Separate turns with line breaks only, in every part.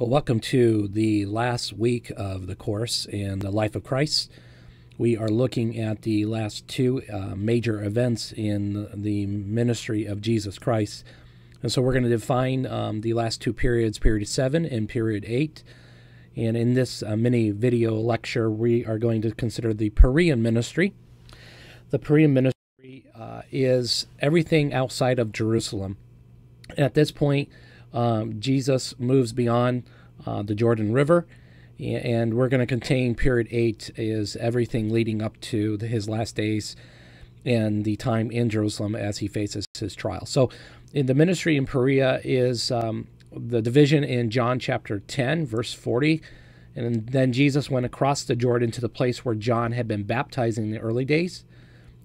Well, welcome to the last week of the course in the life of Christ. We are looking at the last two uh, major events in the ministry of Jesus Christ. And so we're going to define um, the last two periods, period seven and period eight. And in this uh, mini video lecture, we are going to consider the Perean ministry. The Perean ministry uh, is everything outside of Jerusalem. At this point, um, Jesus moves beyond uh, the Jordan River, and we're going to contain period eight is everything leading up to the, his last days and the time in Jerusalem as he faces his trial. So, in the ministry in Perea is um, the division in John chapter 10, verse 40. And then Jesus went across the Jordan to the place where John had been baptizing in the early days.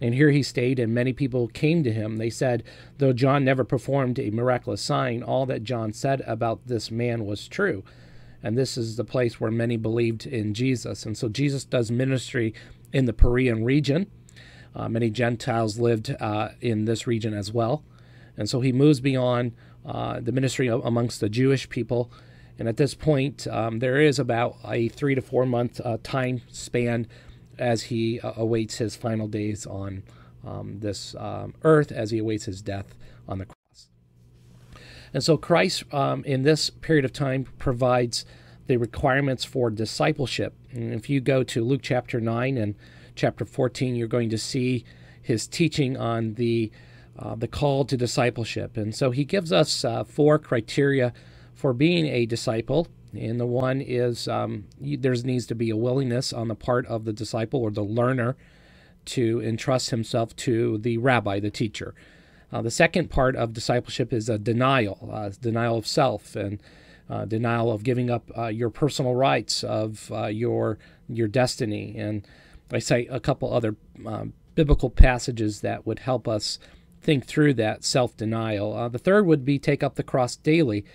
And here he stayed, and many people came to him. They said, Though John never performed a miraculous sign, all that John said about this man was true. And this is the place where many believed in Jesus. And so Jesus does ministry in the Perean region. Uh, many Gentiles lived uh, in this region as well. And so he moves beyond uh, the ministry amongst the Jewish people. And at this point, um, there is about a three to four month uh, time span as he uh, awaits his final days on um, this um, earth, as he awaits his death on the cross. And so Christ, um, in this period of time, provides the requirements for discipleship. And if you go to Luke chapter 9 and chapter 14, you're going to see his teaching on the uh, the call to discipleship. And so he gives us uh, four criteria for being a disciple. And the one is um, there needs to be a willingness on the part of the disciple or the learner to entrust himself to the rabbi, the teacher. Uh, the second part of discipleship is a denial, uh, denial of self, and uh, denial of giving up uh, your personal rights, of uh, your your destiny. And I cite a couple other um, biblical passages that would help us think through that self denial. Uh, the third would be take up the cross daily.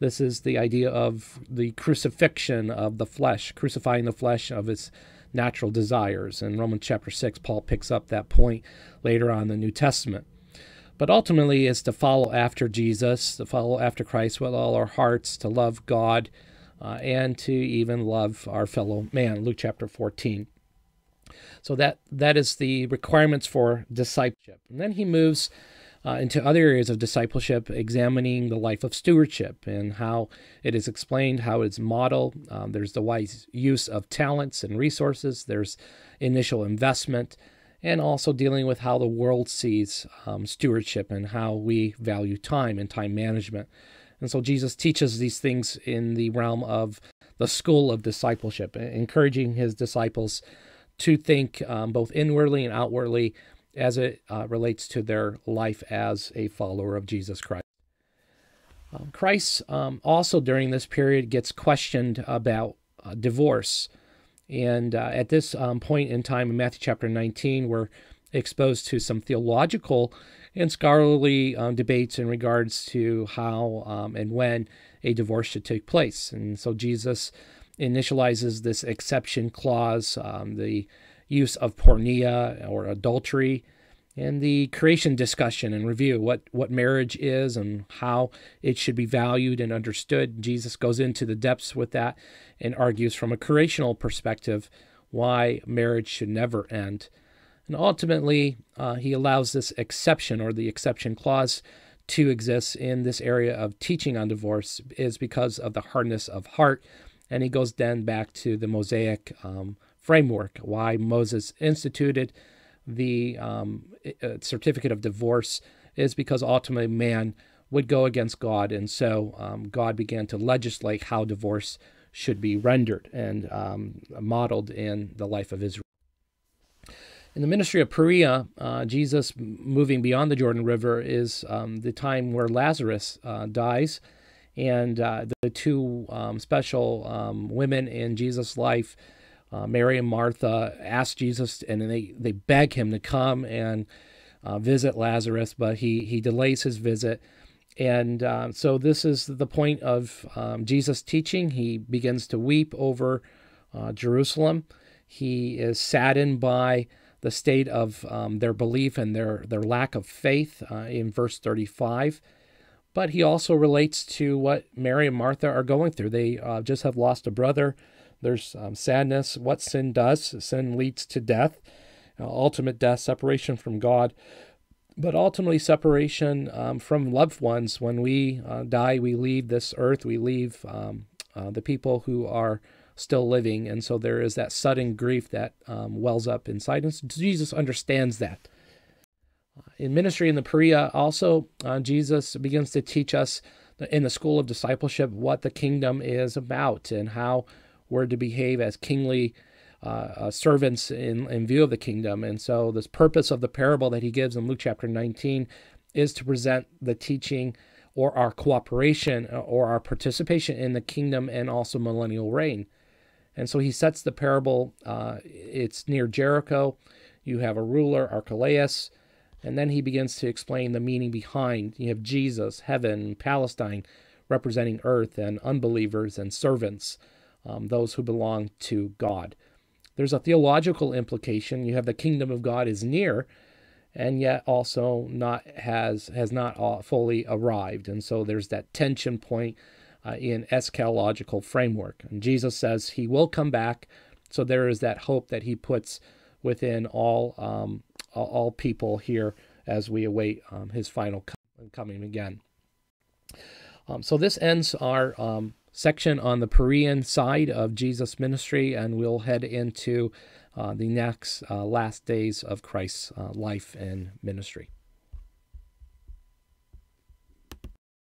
This is the idea of the crucifixion of the flesh, crucifying the flesh of its natural desires. In Romans chapter 6, Paul picks up that point later on in the New Testament. But ultimately, is to follow after Jesus, to follow after Christ with all our hearts, to love God, uh, and to even love our fellow man. Luke chapter 14. So that that is the requirements for discipleship. And then he moves uh, into other areas of discipleship, examining the life of stewardship and how it is explained, how it's modeled. Um, there's the wise use of talents and resources, there's initial investment, and also dealing with how the world sees um, stewardship and how we value time and time management. And so Jesus teaches these things in the realm of the school of discipleship, encouraging his disciples to think um, both inwardly and outwardly as it uh, relates to their life as a follower of Jesus Christ. Um, Christ um, also during this period gets questioned about uh, divorce. And uh, at this um, point in time in Matthew chapter 19, we're exposed to some theological and scholarly um, debates in regards to how um, and when a divorce should take place. And so Jesus initializes this exception clause, um, the use of pornea or adultery, and the creation discussion and review what, what marriage is and how it should be valued and understood. Jesus goes into the depths with that and argues from a creational perspective why marriage should never end. And ultimately, uh, he allows this exception or the exception clause to exist in this area of teaching on divorce is because of the hardness of heart. And he goes then back to the Mosaic um, framework, why Moses instituted the um, uh, certificate of divorce is because ultimately man would go against God. And so um, God began to legislate how divorce should be rendered and um, modeled in the life of Israel. In the ministry of Perea, uh, Jesus moving beyond the Jordan River is um, the time where Lazarus uh, dies. And uh, the two um, special um, women in Jesus' life uh, Mary and Martha ask Jesus and they, they beg him to come and uh, visit Lazarus, but he, he delays his visit. And uh, so this is the point of um, Jesus' teaching. He begins to weep over uh, Jerusalem. He is saddened by the state of um, their belief and their, their lack of faith uh, in verse 35 but he also relates to what Mary and Martha are going through. They uh, just have lost a brother. There's um, sadness, what sin does. Sin leads to death, ultimate death, separation from God, but ultimately separation um, from loved ones. When we uh, die, we leave this earth, we leave um, uh, the people who are still living. And so there is that sudden grief that um, wells up inside us. Jesus understands that. Uh, in ministry in the Perea, also, uh, Jesus begins to teach us in the school of discipleship what the kingdom is about and how were to behave as kingly uh, uh, servants in, in view of the kingdom. And so, this purpose of the parable that he gives in Luke chapter 19 is to present the teaching or our cooperation uh, or our participation in the kingdom and also millennial reign. And so, he sets the parable, uh, it's near Jericho. You have a ruler, Archelaus. And then he begins to explain the meaning behind. You have Jesus, heaven, Palestine, representing earth, and unbelievers and servants um, those who belong to God. There's a theological implication. You have the kingdom of God is near, and yet also not has has not uh, fully arrived. And so there's that tension point uh, in eschatological framework. And Jesus says he will come back, so there is that hope that he puts within all um, all people here as we await um, his final coming again. Um, so this ends our um, section on the Perean side of Jesus' ministry, and we'll head into uh, the next uh, last days of Christ's uh, life and ministry.